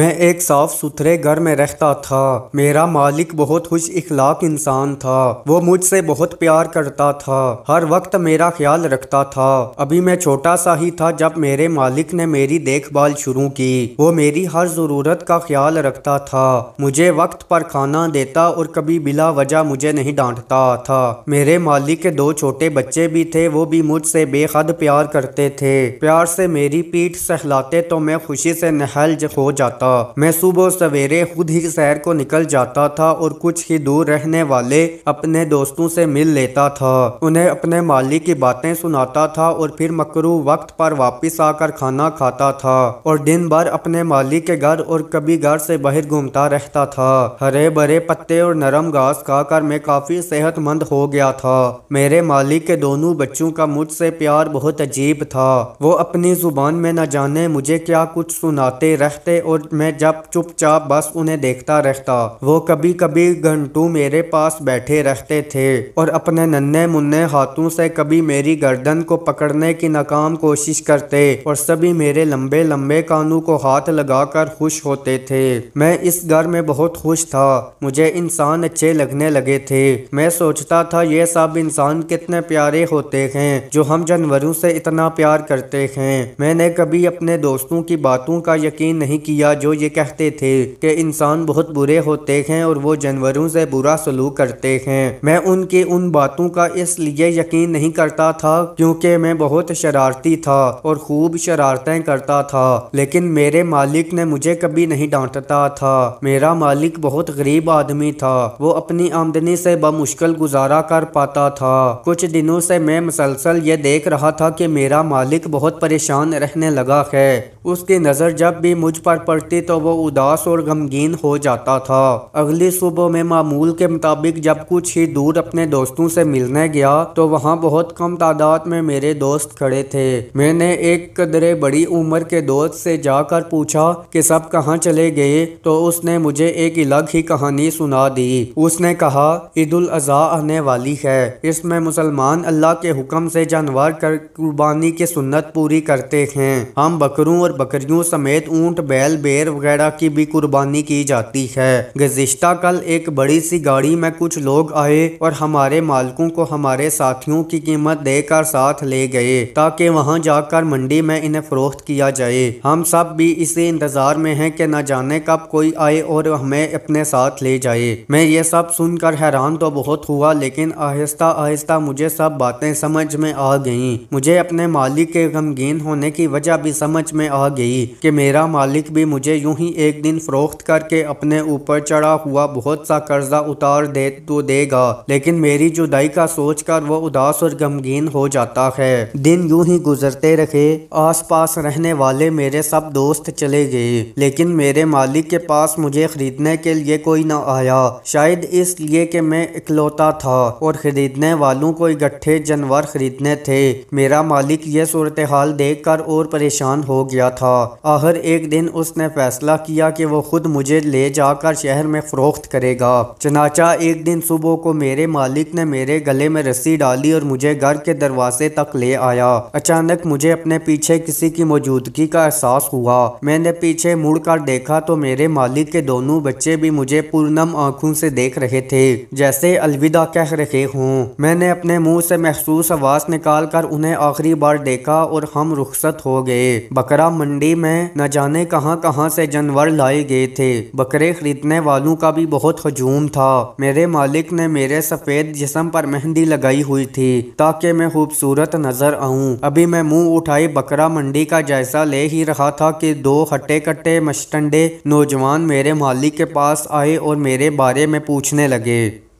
मैं एक साफ़ सुथरे घर में रहता था मेरा मालिक बहुत खुश इखलाक इंसान था वो मुझसे बहुत प्यार करता था हर वक्त मेरा ख्याल रखता था अभी मैं छोटा सा ही था जब मेरे मालिक ने मेरी देखभाल शुरू की वो मेरी हर ज़रूरत का ख्याल रखता था मुझे वक्त पर खाना देता और कभी बिला वजह मुझे नहीं डांटता था मेरे मालिक के दो छोटे बच्चे भी थे वो भी मुझसे बेहद प्यार करते थे प्यार से मेरी पीठ सहलाते तो मैं खुशी से नहल हो जाता जाता मैं सुबह सवेरे खुद ही शहर को निकल जाता था और कुछ ही दूर रहने वाले अपने दोस्तों से मिल लेता था उन्हें अपने मालिक की बातें सुनाता था और फिर मकरू वक्त पर वापस आकर खाना खाता था और दिन भर अपने मालिक के घर और कभी घर से बाहर घूमता रहता था हरे भरे पत्ते और नरम घास खाकर मैं काफी सेहतमंद हो गया था मेरे मालिक के दोनों बच्चों का मुझसे प्यार बहुत अजीब था वो अपनी जुबान में न जाने मुझे क्या कुछ सुनाते रहते और में जब चुपचाप बस उन्हें देखता रहता वो कभी कभी घंटों मेरे पास बैठे रहते थे और अपने नन्हे मुन्ने हाथों से कभी मेरी गर्दन को पकड़ने की नाकाम कोशिश करते और सभी मेरे लंबे लंबे कानों को हाथ लगाकर खुश होते थे मैं इस घर में बहुत खुश था मुझे इंसान अच्छे लगने लगे थे मैं सोचता था ये सब इंसान कितने प्यारे होते हैं जो हम जानवरों से इतना प्यार करते हैं मैंने कभी अपने दोस्तों की बातों का यकीन नहीं किया दिया जो ये कहते थे कि इंसान बहुत बुरे होते हैं और वो जानवरों से बुरा सलूक करते हैं मैं उनके उन बातों का इसलिए यकीन नहीं करता था क्योंकि मैं बहुत शरारती था और खूब शरारतें करता था लेकिन मेरे मालिक ने मुझे कभी नहीं डांटता था मेरा मालिक बहुत गरीब आदमी था वो अपनी आमदनी से बमुश्किल गुजारा कर पाता था कुछ दिनों से मैं मुसलसल ये देख रहा था कि मेरा मालिक बहुत परेशान रहने लगा है उसकी नज़र जब भी मुझ पर पड़ती तो वो उदास और गमगीन हो जाता था अगली सुबह में मामूल के मुताबिक जब कुछ ही दूर अपने दोस्तों से मिलने गया तो वहाँ बहुत कम तादाद में मेरे दोस्त खड़े थे मैंने एक कदरे बड़ी उम्र के दोस्त से जाकर पूछा कि सब कहाँ चले गए तो उसने मुझे एक अलग ही कहानी सुना दी उसने कहा ईद उल आने वाली है इसमें मुसलमान अल्लाह के हुक्म से जानवर कर कुर्बानी की सुन्नत पूरी करते हैं हम बकरों और और बकरियों समेत ऊंट बैल बेर वगैरह की भी कुर्बानी की जाती है गजश्ता कल एक बड़ी सी गाड़ी में कुछ लोग आए और हमारे मालकों को हमारे साथियों की कीमत देकर साथ ले गए ताकि वहाँ जाकर मंडी में इन्हें फरोख्त किया जाए हम सब भी इसी इंतजार में हैं कि न जाने कब कोई आए और हमें अपने साथ ले जाए मैं ये सब सुनकर हैरान तो बहुत हुआ लेकिन आहिस्ता आहिस्ता मुझे सब बातें समझ में आ गईं मुझे अपने मालिक के गमगीन होने की वजह भी समझ में आ आ गई कि मेरा मालिक भी मुझे यूं ही एक दिन फ़रोख्त करके अपने ऊपर चढ़ा हुआ बहुत सा कर्जा उतार दे तो देगा लेकिन मेरी जुदाई का सोच कर वो उदास और गमगीन हो जाता है दिन यूं ही गुजरते रहे आस पास रहने वाले मेरे सब दोस्त चले गए लेकिन मेरे मालिक के पास मुझे खरीदने के लिए कोई ना आया शायद इसलिए कि मैं इकलौता था और खरीदने वालों को इकट्ठे जानवर खरीदने थे मेरा मालिक ये सूरत हाल देख कर और परेशान हो गया था आखिर एक दिन उसने फैसला किया कि वो खुद मुझे ले जाकर शहर में फ़रोख्त करेगा चनाचा एक दिन सुबह को मेरे मालिक ने मेरे गले में रस्सी डाली और मुझे घर के दरवाजे तक ले आया अचानक मुझे अपने पीछे किसी की मौजूदगी का एहसास हुआ मैंने पीछे मुड़कर देखा तो मेरे मालिक के दोनों बच्चे भी मुझे पूर्णम आंखों से देख रहे थे जैसे अलविदा कह रहे हूँ मैंने अपने मुंह से महसूस आवाज़ निकाल कर उन्हें आखिरी बार देखा और हम रुखसत हो गए बकरा मंडी में न जाने कहां कहां से जानवर लाए गए थे बकरे खरीदने वालों का भी बहुत हजूम था मेरे मालिक ने मेरे सफेद जिसम पर मेहंदी लगाई हुई थी ताकि मैं खूबसूरत नजर आऊं अभी मैं मुंह उठाई बकरा मंडी का जायजा ले ही रहा था कि दो हटे कट्टे मशटंडे नौजवान मेरे मालिक के पास आए और मेरे बारे में पूछने लगे